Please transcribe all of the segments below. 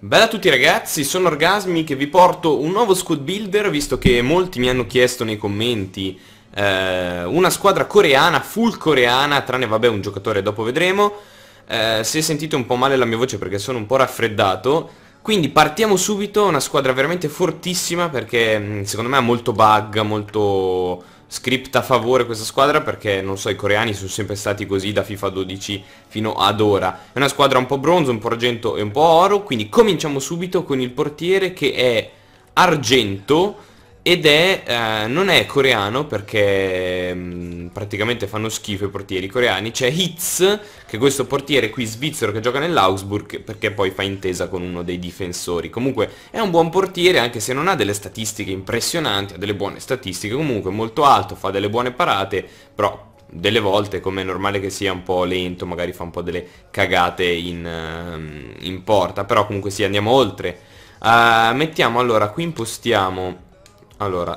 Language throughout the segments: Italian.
Bella a tutti ragazzi, sono Orgasmi che vi porto un nuovo squad builder visto che molti mi hanno chiesto nei commenti eh, una squadra coreana, full coreana, tranne vabbè un giocatore dopo vedremo eh, se sentite un po' male la mia voce perché sono un po' raffreddato quindi partiamo subito, una squadra veramente fortissima perché mm, secondo me ha molto bug, molto script a favore questa squadra perché non so i coreani sono sempre stati così da FIFA 12 fino ad ora è una squadra un po' bronzo, un po' argento e un po' oro quindi cominciamo subito con il portiere che è argento ed è eh, non è coreano perché mh, mm, praticamente fanno schifo i portieri coreani. C'è Hitz, che è questo portiere qui svizzero che gioca nell'Augsburg, perché poi fa intesa con uno dei difensori. Comunque è un buon portiere, anche se non ha delle statistiche impressionanti, ha delle buone statistiche, comunque molto alto, fa delle buone parate, però delle volte come è normale che sia un po' lento, magari fa un po' delle cagate in, ehm, in porta, però comunque sì, andiamo oltre. Uh, mettiamo allora, qui impostiamo, allora,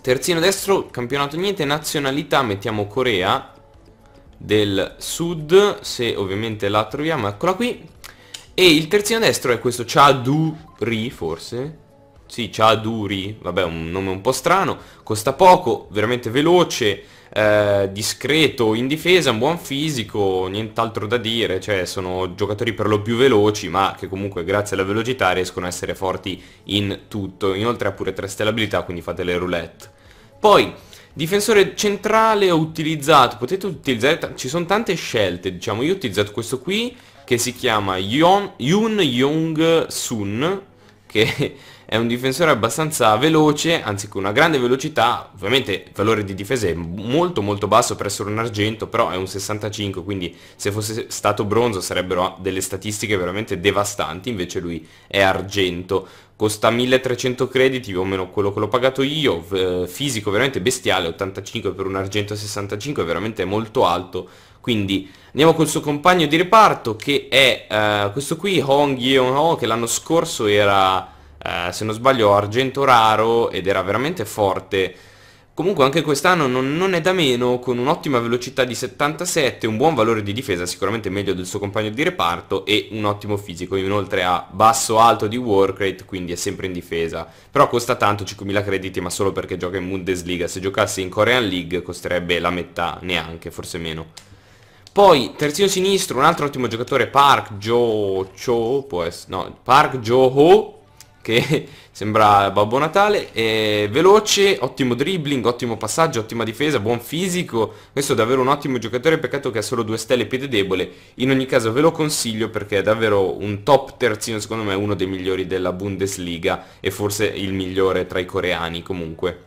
Terzino destro, campionato niente, nazionalità mettiamo Corea del Sud, se ovviamente la troviamo, eccola qui. E il terzino destro è questo Chaduri, forse? Sì, Chaduri, vabbè un nome un po' strano, costa poco, veramente veloce, eh, discreto in difesa, un buon fisico, nient'altro da dire, cioè sono giocatori per lo più veloci ma che comunque grazie alla velocità riescono a essere forti in tutto, inoltre ha pure 3 stelle abilità quindi fate le roulette. Poi Difensore centrale ho utilizzato, potete utilizzare, ci sono tante scelte, diciamo, io ho utilizzato questo qui che si chiama Yon, Yoon Young Sun, che è un difensore abbastanza veloce, anzi con una grande velocità, ovviamente il valore di difesa è molto molto basso per essere un argento, però è un 65, quindi se fosse stato bronzo sarebbero delle statistiche veramente devastanti, invece lui è argento. Costa 1300 crediti, più o meno quello che l'ho pagato io, eh, fisico veramente bestiale, 85 per un argento 65, veramente molto alto, quindi andiamo col suo compagno di reparto che è eh, questo qui, Hong Yeon Ho, che l'anno scorso era eh, se non sbaglio argento raro ed era veramente forte. Comunque anche quest'anno non, non, è da meno, con un'ottima velocità di 77, un buon valore di difesa, sicuramente meglio del suo compagno di reparto, e un ottimo fisico, inoltre ha basso alto di work rate, quindi è sempre in difesa. Però costa tanto, 5.000 crediti, ma solo perché gioca in Bundesliga, se giocasse in Korean League costerebbe la metà, neanche, forse meno. Poi, terzino sinistro, un altro ottimo giocatore, Park Jo-Cho, può essere, no, Park Jo-Ho, che sembra Babbo Natale, è veloce, ottimo dribbling, ottimo passaggio, ottima difesa, buon fisico, questo è davvero un ottimo giocatore, peccato che ha solo due stelle e piede debole, in ogni caso ve lo consiglio perché è davvero un top terzino, secondo me uno dei migliori della Bundesliga e forse il migliore tra i coreani comunque.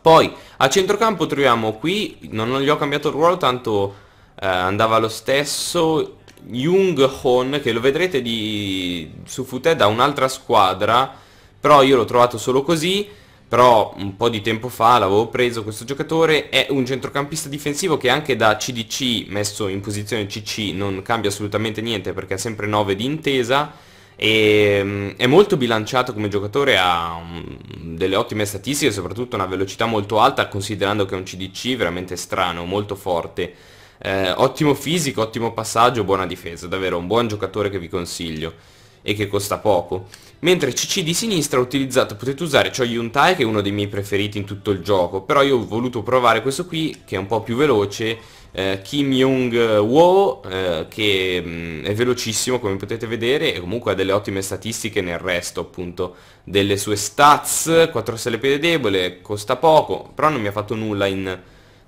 Poi a centrocampo troviamo qui, non gli ho cambiato il ruolo tanto eh, andava lo stesso, Jung Hon, che lo vedrete di, su Futè da un'altra squadra, però io l'ho trovato solo così, però un po' di tempo fa l'avevo preso questo giocatore, è un centrocampista difensivo che anche da CDC, messo in posizione CC, non cambia assolutamente niente perché ha sempre 9 di intesa, e mm, è molto bilanciato come giocatore, ha mm, delle ottime statistiche, soprattutto una velocità molto alta, considerando che è un CDC veramente strano, molto forte eh, ottimo fisico, ottimo passaggio, buona difesa, davvero un buon giocatore che vi consiglio e che costa poco. Mentre CC di sinistra ho utilizzato, potete usare Cho Yun Tai che è uno dei miei preferiti in tutto il gioco, però io ho voluto provare questo qui che è un po' più veloce, eh, Kim Jong Wo eh, che mh, mm, è velocissimo come potete vedere e comunque ha delle ottime statistiche nel resto appunto delle sue stats, 4 stelle piede debole, costa poco, però non mi ha fatto nulla in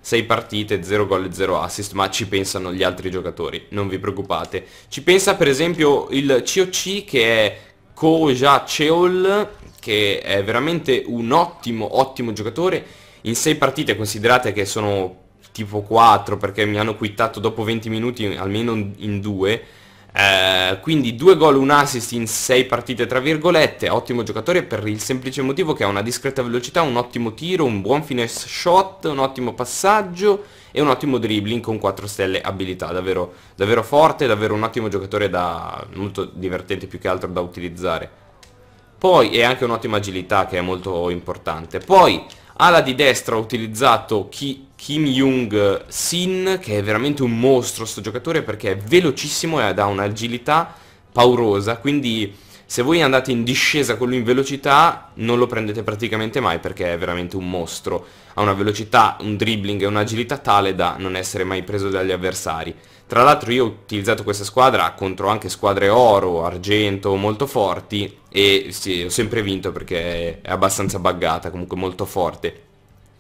6 partite, 0 gol e 0 assist, ma ci pensano gli altri giocatori, non vi preoccupate. Ci pensa per esempio il COC che è Koja Cheol, che è veramente un ottimo, ottimo giocatore. In 6 partite considerate che sono tipo 4 perché mi hanno quittato dopo 20 minuti almeno in 2 eh, quindi due gol, un assist in sei partite tra virgolette, ottimo giocatore per il semplice motivo che ha una discreta velocità, un ottimo tiro, un buon finesse shot, un ottimo passaggio e un ottimo dribbling con 4 stelle abilità, davvero, davvero forte, davvero un ottimo giocatore da, molto divertente più che altro da utilizzare. Poi è anche un'ottima agilità che è molto importante. Poi ala di destra ho utilizzato chi Kim Jung-sin, che è veramente un mostro sto giocatore perché è velocissimo e ha un'agilità paurosa, quindi se voi andate in discesa con lui in velocità non lo prendete praticamente mai perché è veramente un mostro. Ha una velocità, un dribbling e un'agilità tale da non essere mai preso dagli avversari. Tra l'altro io ho utilizzato questa squadra contro anche squadre oro, argento, molto forti e sì, ho sempre vinto perché è abbastanza buggata, comunque molto forte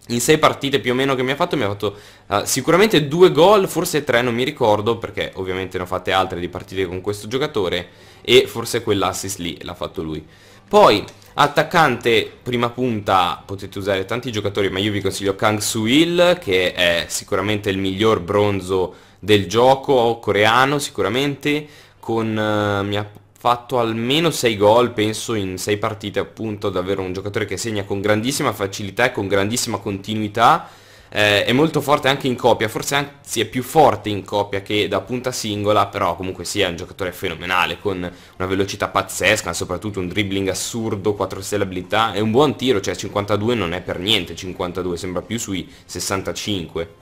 in sei partite più o meno che mi ha fatto mi ha fatto uh, sicuramente due gol, forse tre non mi ricordo perché ovviamente ne ho fatte altre di partite con questo giocatore e forse quell'assist lì l'ha fatto lui. Poi attaccante prima punta potete usare tanti giocatori ma io vi consiglio Kang Soo Il che è sicuramente il miglior bronzo del gioco coreano sicuramente con uh, mi fatto almeno 6 gol, penso, in 6 partite appunto, davvero un giocatore che segna con grandissima facilità e con grandissima continuità, eh, è molto forte anche in coppia, forse anzi è più forte in coppia che da punta singola, però comunque sì è un giocatore fenomenale, con una velocità pazzesca, soprattutto un dribbling assurdo, 4 stelle abilità, è un buon tiro, cioè 52 non è per niente, 52 sembra più sui 65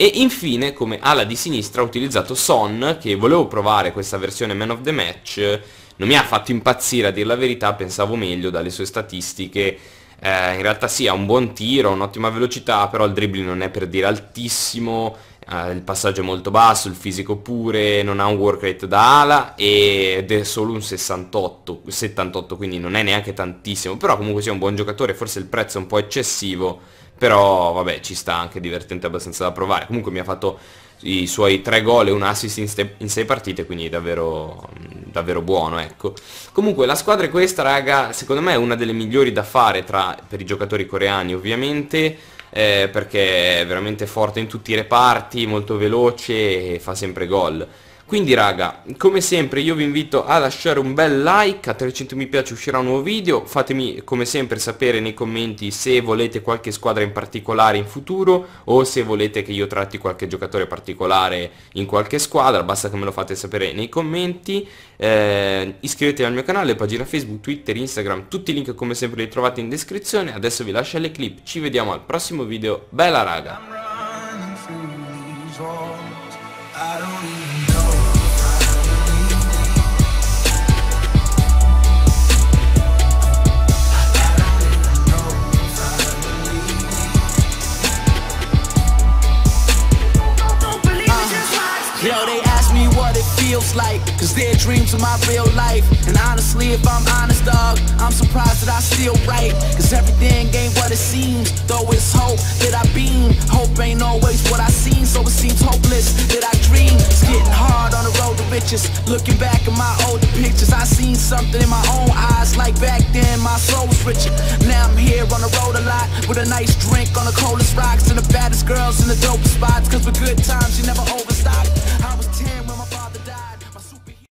e infine come ala di sinistra ho utilizzato Son che volevo provare questa versione Man of the Match non mi ha fatto impazzire a dir la verità pensavo meglio dalle sue statistiche eh, in realtà sì ha un buon tiro, un'ottima velocità però il dribbling non è per dire altissimo eh, il passaggio è molto basso, il fisico pure, non ha un work rate da ala ed è solo un 68, 78 quindi non è neanche tantissimo però comunque sia un buon giocatore forse il prezzo è un po' eccessivo però vabbè ci sta anche divertente abbastanza da provare. Comunque mi ha fatto i suoi tre gol e un assist in, in sei partite, quindi davvero, davvero buono, ecco. Comunque la squadra è questa, raga, secondo me è una delle migliori da fare tra, per i giocatori coreani, ovviamente, eh, perché è veramente forte in tutti i reparti, molto veloce e fa sempre gol. Quindi raga, come sempre io vi invito a lasciare un bel like, a 300 mi piace uscirà un nuovo video, fatemi come sempre sapere nei commenti se volete qualche squadra in particolare in futuro o se volete che io tratti qualche giocatore particolare in qualche squadra, basta che me lo fate sapere nei commenti, eh, iscrivetevi al mio canale, pagina Facebook, Twitter, Instagram, tutti i link come sempre li trovate in descrizione, adesso vi lascio le clip, ci vediamo al prossimo video, bella raga! like Cause their dreams are my real life And honestly, if I'm honest, dog I'm surprised that I still write Cause everything ain't what it seems Though it's hope that I beam Hope ain't always what I seen So it seems hopeless that I dream It's getting hard on the road to riches Looking back at my older pictures I seen something in my own eyes Like back then, my soul was richer Now I'm here on the road a lot With a nice drink on the coldest rocks And the baddest girls in the dopest spots Cause with good times, you never overstock. I'm